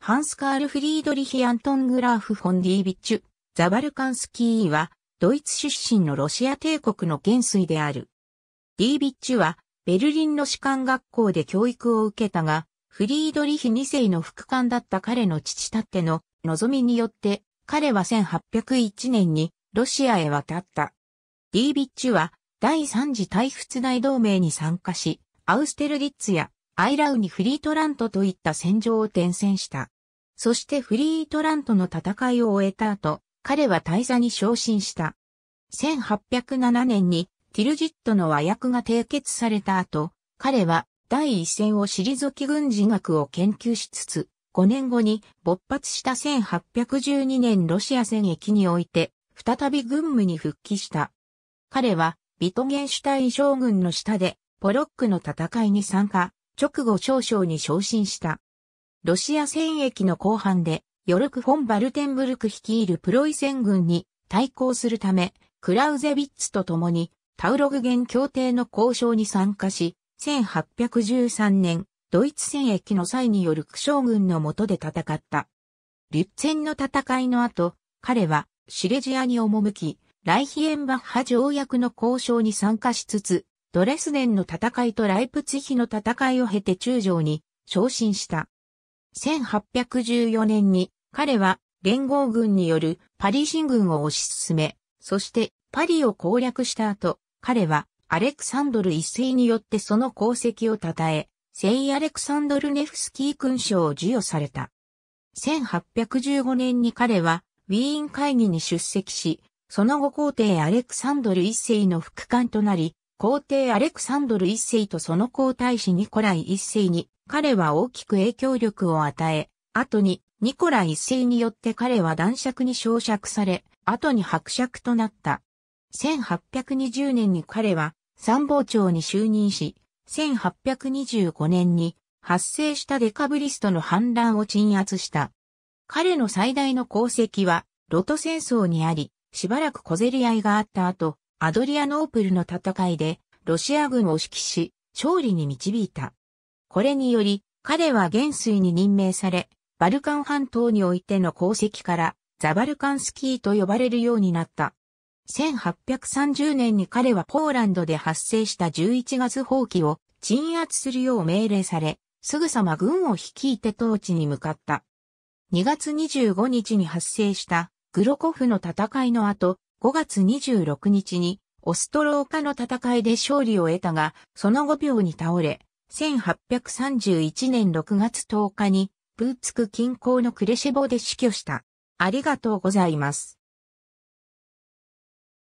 ハンスカール・フリードリヒ・アントン・グラーフ・フォンディービッチュ、ザバルカンスキーは、ドイツ出身のロシア帝国の元帥である。ディービッチュは、ベルリンの士官学校で教育を受けたが、フリードリヒ2世の副官だった彼の父たっての望みによって、彼は1801年にロシアへ渡った。ディービッチュは第三次大仏大同盟に参加し、アウステルディッツやアイラウにフリートラントといった戦場を転戦した。そしてフリートラントの戦いを終えた後、彼は大佐に昇進した。1807年にティルジットの和訳が締結された後、彼は第一戦を退き軍事学を研究しつつ、5年後に勃発した1812年ロシア戦役において、再び軍務に復帰した。彼は、ビトゲンシュタイン将軍の下で、ポロックの戦いに参加、直後少将に昇進した。ロシア戦役の後半で、ヨルク・フォン・バルテンブルク率いるプロイセン軍に対抗するため、クラウゼビッツと共にタウログゲン協定の交渉に参加し、1813年、ドイツ戦役の際による苦将軍の下で戦った。リュッツェンの戦いの後、彼はシレジアに赴き、ライヒエンバッハ条約の交渉に参加しつつ、ドレスデンの戦いとライプツィヒの戦いを経て中将に昇進した。1814年に彼は連合軍によるパリ進軍を推し進め、そしてパリを攻略した後、彼はアレクサンドル一世によってその功績を称え、聖アレクサンドルネフスキー勲章を授与された。1815年に彼はウィーン会議に出席し、その後皇帝アレクサンドル一世の副官となり、皇帝アレクサンドル一世とその皇太子ニコライ一世に彼は大きく影響力を与え、後にニコライ一世によって彼は男爵に昇爵され、後に伯爵となった。1820年に彼は参謀長に就任し、1825年に発生したデカブリストの反乱を鎮圧した。彼の最大の功績は、ロト戦争にあり、しばらく小競り合いがあった後、アドリアノープルの戦いで、ロシア軍を指揮し、勝利に導いた。これにより、彼は元帥に任命され、バルカン半島においての功績から、ザバルカンスキーと呼ばれるようになった。1830年に彼はポーランドで発生した11月放棄を鎮圧するよう命令され、すぐさま軍を率いて統治に向かった。2月25日に発生したグロコフの戦いの後、5月26日にオストローカの戦いで勝利を得たが、その後病に倒れ、1831年6月10日にプーツク近郊のクレシェボで死去した。ありがとうございます。